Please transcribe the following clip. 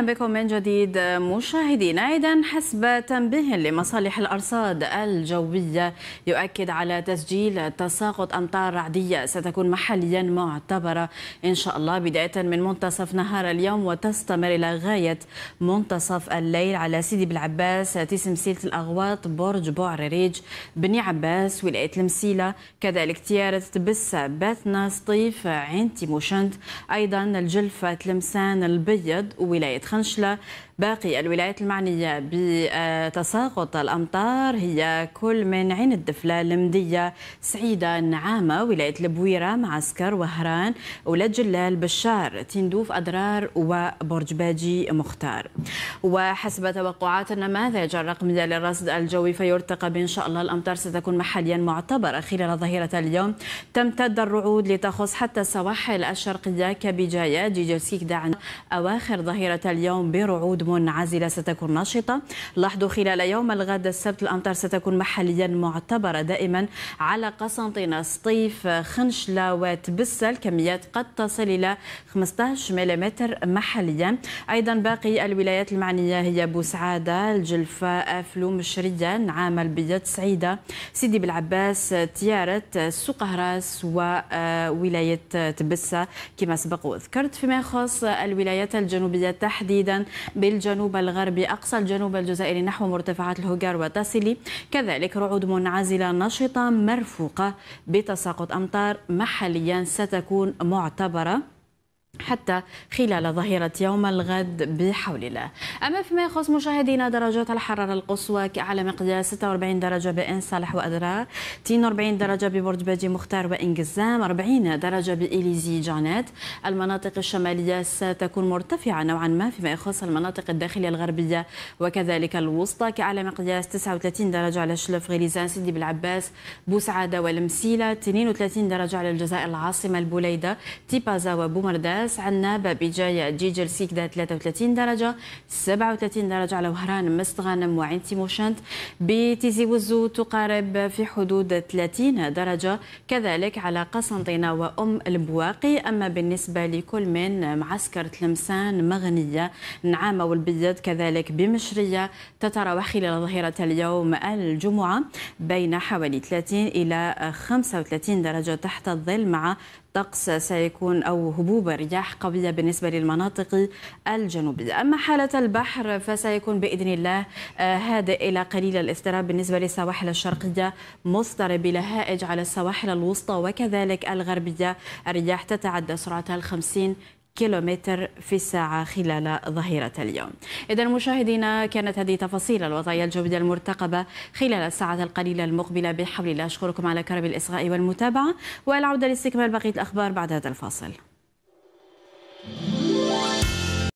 اهلا بكم من جديد مشاهدينا ايضا حسب تنبيه لمصالح الارصاد الجويه يؤكد على تسجيل تساقط امطار رعديه ستكون محليا معتبره ان شاء الله بدايه من منتصف نهار اليوم وتستمر الى غايه منتصف الليل على سيدي بالعباس تسمسيله الاغواط برج بوعريريج بني عباس ولايه المسيله كذلك تيارة تبسه باتنا سطيف عين تيموشنت ايضا الجلفه تلمسان البيض ولايه tranche-là باقي الولايات المعنية بتساقط الأمطار هي كل من عين الدفلة لمدية سعيدة نعامة ولاية البويرة معسكر وهران ولاد جلال بشار تندوف أدرار وبرج باجي مختار وحسب توقعات النماذج الرقمية للرصد الجوي فيرتقى بإن شاء الله الأمطار ستكون محليا معتبرة خلال ظهيرة اليوم تمتد الرعود لتخص حتى السواحل الشرقية كبجاية جيجلسكيك دعن أواخر ظهيرة اليوم برعود منعزلة ستكون نشطة لاحظوا خلال يوم الغد السبت الأمطار ستكون محليا معتبرة دائما على قسنطينة سطيف خنشلة وتبسة الكميات قد تصل إلى 15 ملم محليا أيضا باقي الولايات المعنية هي بوسعادة الجلفة أفلو مشرية نعام البيض سعيدة سيدي بالعباس تيارت هراس وولاية آه، تبسة كما سبق وذكرت فيما يخص الولايات الجنوبية تحديدا بال الجنوب الغربي أقصى الجنوب الجزائري نحو مرتفعات الهجار وتاسيلي كذلك رعود منعزلة نشطة مرفوقة بتساقط أمطار محليا ستكون معتبرة حتى خلال ظهيرة يوم الغد بحول الله أما فيما يخص مشاهدينا درجات الحرارة القصوى على مقياس 46 درجة بإن صالح وأدرا 42 درجة ببرج باجي مختار وإنجزام 40 درجة بإليزي جانات المناطق الشمالية ستكون مرتفعة نوعا ما فيما يخص المناطق الداخلية الغربية وكذلك الوسطى على مقياس 39 درجة على شلف غليزان سيدي بالعباس بوسعادة والمسيلة 32 درجة على الجزائر العاصمة البوليدة تيبازا وبومرداس الشمس عنابة بجاية جيجل سيكدا 33 درجة 37 درجة على وهران مستغانم وعين تيموشنت بتيزي وزو تقارب في حدود 30 درجة كذلك على قسنطينة وأم البواقي أما بالنسبة لكل من معسكر تلمسان مغنية نعامة والبيض كذلك بمشرية تتراوح خلال ظهيرة اليوم الجمعة بين حوالي 30 إلى 35 درجة تحت الظل مع طقس سيكون أو هبوب رياح قوية بالنسبة للمناطق الجنوبية أما حالة البحر فسيكون بإذن الله آه، هادئ إلى قليل الاضطراب بالنسبة للسواحل الشرقية مضطرب إلى هائج على السواحل الوسطى وكذلك الغربية الرياح تتعدى سرعتها الخمسين كيلومتر في الساعة خلال ظهيرة اليوم إذا مشاهدينا كانت هذه تفاصيل الوضعية الجوية المرتقبة خلال الساعات القليلة المقبلة بحول الله أشكركم على كرم الإصغاء والمتابعة والعودة لاستكمال بقية الأخبار بعد هذا الفاصل